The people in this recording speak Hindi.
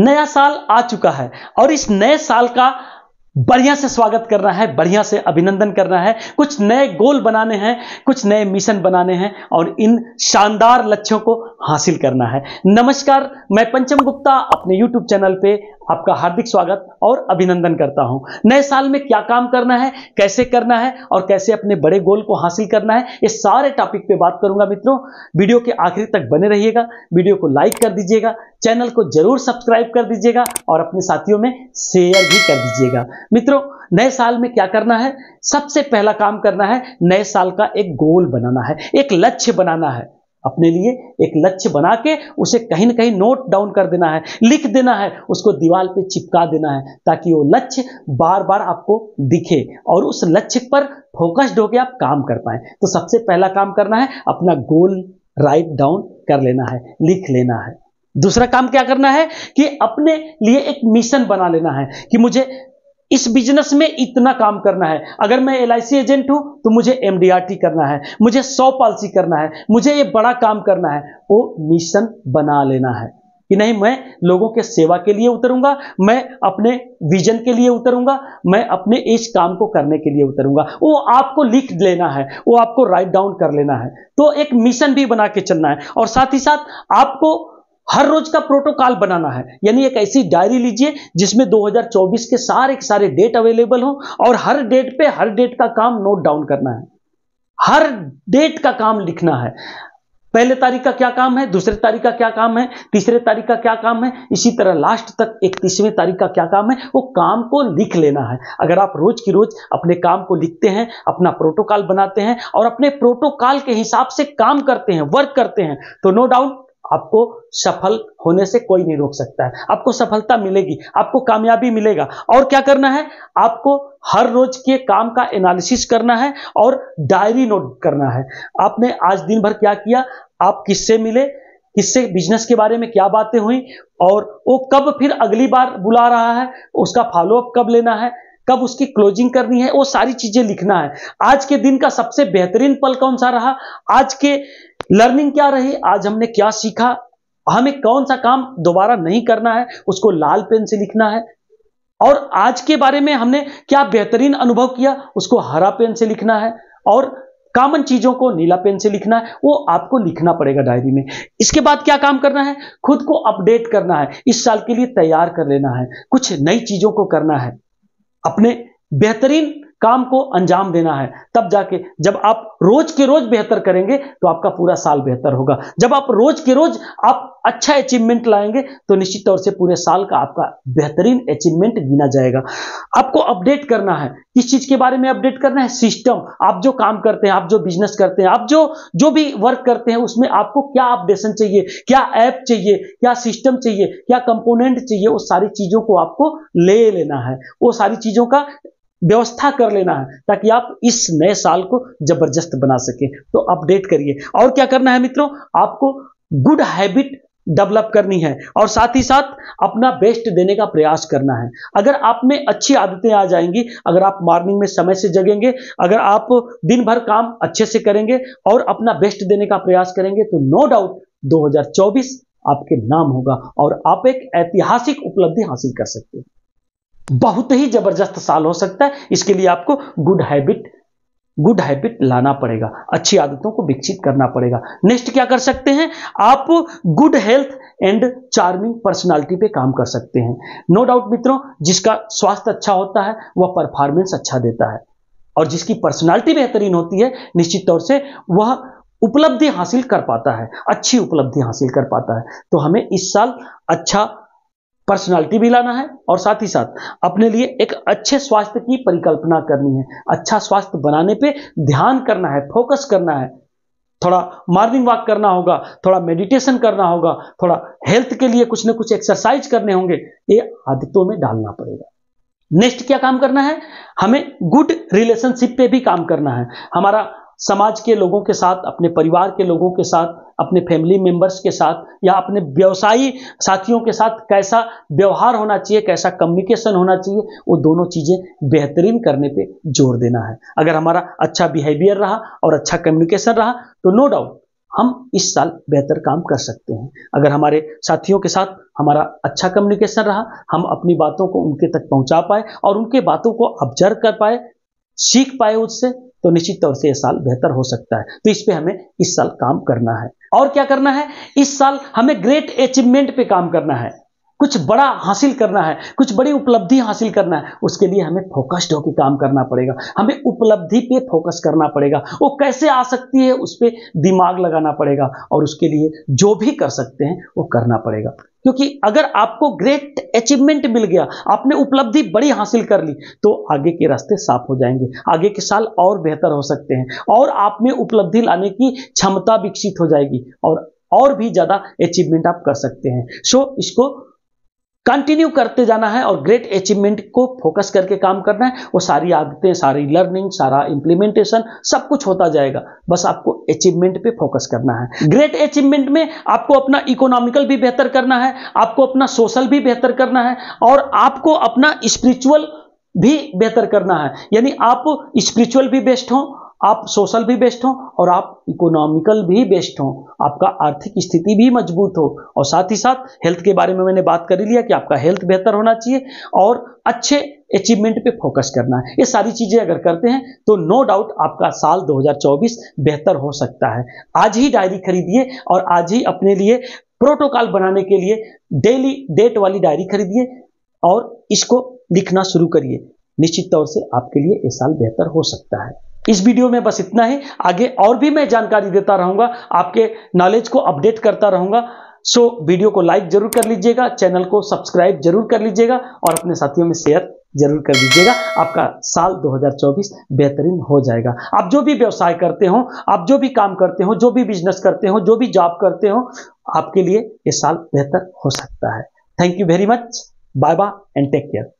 नया साल आ चुका है और इस नए साल का बढ़िया से स्वागत करना है बढ़िया से अभिनंदन करना है कुछ नए गोल बनाने हैं कुछ नए मिशन बनाने हैं और इन शानदार लक्ष्यों को हासिल करना है नमस्कार मैं पंचम गुप्ता अपने यूट्यूब चैनल पे आपका हार्दिक स्वागत और अभिनंदन करता हूं नए साल में क्या काम करना है कैसे करना है और कैसे अपने बड़े गोल को हासिल करना है ये सारे टॉपिक पे बात करूंगा मित्रों वीडियो के आखिर तक बने रहिएगा वीडियो को लाइक कर दीजिएगा चैनल को जरूर सब्सक्राइब कर दीजिएगा और अपने साथियों में शेयर भी कर दीजिएगा मित्रों नए साल में क्या करना है सबसे पहला काम करना है नए साल का एक गोल बनाना है एक लक्ष्य बनाना है अपने लिए एक लक्ष्य बना के उसे कहीं ना कहीं नोट डाउन कर देना है लिख देना है उसको दीवार पे चिपका देना है ताकि वो लक्ष्य बार बार आपको दिखे और उस लक्ष्य पर फोकस्ड होकर आप काम कर पाए तो सबसे पहला काम करना है अपना गोल राइट डाउन कर लेना है लिख लेना है दूसरा काम क्या करना है कि अपने लिए एक मिशन बना लेना है कि मुझे इस बिजनेस में इतना काम करना है अगर मैं एल एजेंट हूं तो मुझे एम करना है मुझे सौ पॉलिसी करना है मुझे ये बड़ा काम करना है वो मिशन बना लेना है कि नहीं मैं लोगों के सेवा के लिए उतरूंगा मैं अपने विजन के लिए उतरूंगा मैं अपने इस काम को करने के लिए उतरूंगा वो आपको लिख लेना है वो आपको राइट डाउन कर लेना है तो एक मिशन भी बना के चलना है और साथ ही साथ आपको हर रोज का प्रोटोकॉल बनाना है यानी एक ऐसी डायरी लीजिए जिसमें 2024 के सारे के सारे डेट अवेलेबल हो और हर डेट पे हर डेट का काम नोट डाउन करना है हर डेट का काम लिखना है पहले तारीख का क्या काम है दूसरे तारीख का क्या काम है तीसरे तारीख का क्या काम है इसी तरह लास्ट तक इकतीसवें तारीख का क्या काम है वो काम को लिख लेना है अगर आप रोज की रोज अपने काम को लिखते हैं अपना प्रोटोकॉल बनाते हैं और अपने प्रोटोकॉल के हिसाब से काम करते हैं वर्क करते हैं तो नो डाउट आपको सफल होने से कोई नहीं रोक सकता है आपको सफलता मिलेगी आपको कामयाबी मिलेगा और क्या करना है आपको हर रोज के काम का एनालिसिस करना है और डायरी नोट करना है आपने आज दिन भर क्या किया आप किससे मिले किससे बिजनेस के बारे में क्या बातें हुई और वो कब फिर अगली बार बुला रहा है उसका फॉलोअप कब लेना है कब उसकी क्लोजिंग करनी है वो सारी चीजें लिखना है आज के दिन का सबसे बेहतरीन पल कौन सा रहा आज के लर्निंग क्या रही आज हमने क्या सीखा हमें कौन सा काम दोबारा नहीं करना है उसको लाल पेन से लिखना है और आज के बारे में हमने क्या बेहतरीन अनुभव किया उसको हरा पेन से लिखना है और कॉमन चीजों को नीला पेन से लिखना है वो आपको लिखना पड़ेगा डायरी में इसके बाद क्या काम करना है खुद को अपडेट करना है इस साल के लिए तैयार कर लेना है कुछ नई चीजों को करना है अपने बेहतरीन काम को अंजाम देना है तब जाके जब आप रोज के रोज बेहतर करेंगे तो आपका पूरा साल बेहतर होगा जब आप रोज के रोज आप अच्छा अचीवमेंट लाएंगे तो निश्चित तौर से पूरे साल का आपका बेहतरीन अचीवमेंट गिना जाएगा आपको अपडेट करना है किस चीज के बारे में अपडेट करना है सिस्टम आप जो काम करते हैं आप जो बिजनेस करते हैं आप जो जो भी वर्क करते हैं उसमें आपको क्या अपडेशन चाहिए क्या ऐप चाहिए क्या सिस्टम चाहिए क्या कंपोनेंट चाहिए वो सारी चीजों को आपको ले लेना है वो सारी चीजों का व्यवस्था कर लेना है ताकि आप इस नए साल को जबरदस्त बना सके तो अपडेट करिए और क्या करना है मित्रों आपको गुड हैबिट डेवलप करनी है और साथ ही साथ अपना बेस्ट देने का प्रयास करना है अगर आप में अच्छी आदतें आ जाएंगी अगर आप मॉर्निंग में समय से जगेंगे अगर आप दिन भर काम अच्छे से करेंगे और अपना बेस्ट देने का प्रयास करेंगे तो नो डाउट 2024 आपके नाम होगा और आप एक ऐतिहासिक उपलब्धि हासिल कर सकते हैं बहुत ही जबरदस्त साल हो सकता है इसके लिए आपको गुड हैबिट गुड हैबिट लाना पड़ेगा अच्छी आदतों को विकसित करना पड़ेगा नेक्स्ट क्या कर सकते हैं आप good health and charming personality पे काम कर सकते हैं नो डाउट मित्रों जिसका स्वास्थ्य अच्छा होता है वह परफॉर्मेंस अच्छा देता है और जिसकी पर्सनालिटी बेहतरीन होती है निश्चित तौर से वह उपलब्धि हासिल कर पाता है अच्छी उपलब्धि हासिल कर पाता है तो हमें इस साल अच्छा पर्सनालिटी भी लाना है और साथ ही साथ अपने लिए एक अच्छे स्वास्थ्य की परिकल्पना करनी है अच्छा स्वास्थ्य बनाने पे ध्यान करना है फोकस करना है थोड़ा मॉर्निंग वॉक करना होगा थोड़ा मेडिटेशन करना होगा थोड़ा हेल्थ के लिए कुछ ना कुछ एक्सरसाइज करने होंगे ये आदतों में डालना पड़ेगा नेक्स्ट क्या काम करना है हमें गुड रिलेशनशिप पे भी काम करना है हमारा समाज के लोगों के साथ अपने परिवार के लोगों के साथ अपने फैमिली मेंबर्स के साथ या अपने व्यवसायी साथियों के साथ कैसा व्यवहार होना चाहिए कैसा कम्युनिकेशन होना चाहिए वो दोनों चीज़ें बेहतरीन करने पे जोर देना है अगर हमारा अच्छा बिहेवियर रहा और अच्छा कम्युनिकेशन रहा तो नो डाउट हम इस साल बेहतर काम कर सकते हैं अगर हमारे साथियों के साथ हमारा अच्छा कम्युनिकेशन रहा हम अपनी बातों को उनके तक पहुंचा पाए और उनके बातों को ऑब्जर्व कर पाए सीख पाए उससे तो निश्चित तौर से यह साल बेहतर हो सकता है तो इस पर हमें इस साल काम करना है और क्या करना है इस साल हमें ग्रेट अचीवमेंट पे काम करना है कुछ बड़ा हासिल करना है कुछ बड़ी उपलब्धि हासिल करना है उसके लिए हमें फोकस्ड होकर काम करना पड़ेगा हमें उपलब्धि पे फोकस करना पड़ेगा वो कैसे आ सकती है उस पर दिमाग लगाना पड़ेगा और उसके लिए जो भी कर सकते हैं वो करना पड़ेगा क्योंकि अगर आपको ग्रेट अचीवमेंट मिल गया आपने उपलब्धि बड़ी हासिल कर ली तो आगे के रास्ते साफ हो जाएंगे आगे के साल और बेहतर हो सकते हैं और आप में उपलब्धि लाने की क्षमता विकसित हो जाएगी और और भी ज़्यादा अचीवमेंट आप कर सकते हैं सो so, इसको कंटिन्यू करते जाना है और ग्रेट अचीवमेंट को फोकस करके काम करना है वो सारी आदतें सारी लर्निंग सारा इंप्लीमेंटेशन सब कुछ होता जाएगा बस आपको अचीवमेंट पे फोकस करना है ग्रेट अचीवमेंट में आपको अपना इकोनॉमिकल भी बेहतर करना है आपको अपना सोशल भी बेहतर करना है और आपको अपना स्पिरिचुअल भी बेहतर करना है यानी आप स्पिरिचुअल भी बेस्ट हो आप सोशल भी बेस्ट हो और आप इकोनॉमिकल भी बेस्ट हो आपका आर्थिक स्थिति भी मजबूत हो और साथ ही साथ हेल्थ के बारे में मैंने बात कर लिया कि आपका हेल्थ बेहतर होना चाहिए और अच्छे अचीवमेंट पे फोकस करना है ये सारी चीज़ें अगर करते हैं तो नो डाउट आपका साल 2024 बेहतर हो सकता है आज ही डायरी खरीदिए और आज ही अपने लिए प्रोटोकॉल बनाने के लिए डेली डेट वाली डायरी खरीदिए और इसको लिखना शुरू करिए निश्चित तौर से आपके लिए ये साल बेहतर हो सकता है इस वीडियो में बस इतना ही आगे और भी मैं जानकारी देता रहूंगा आपके नॉलेज को अपडेट करता रहूंगा सो वीडियो को लाइक जरूर कर लीजिएगा चैनल को सब्सक्राइब जरूर कर लीजिएगा और अपने साथियों में शेयर जरूर कर दीजिएगा आपका साल 2024 बेहतरीन हो जाएगा आप जो भी व्यवसाय करते हो आप जो भी काम करते हो जो भी बिजनेस करते हो जो भी जॉब करते हो आपके लिए ये साल बेहतर हो सकता है thank you very much bye bye and take care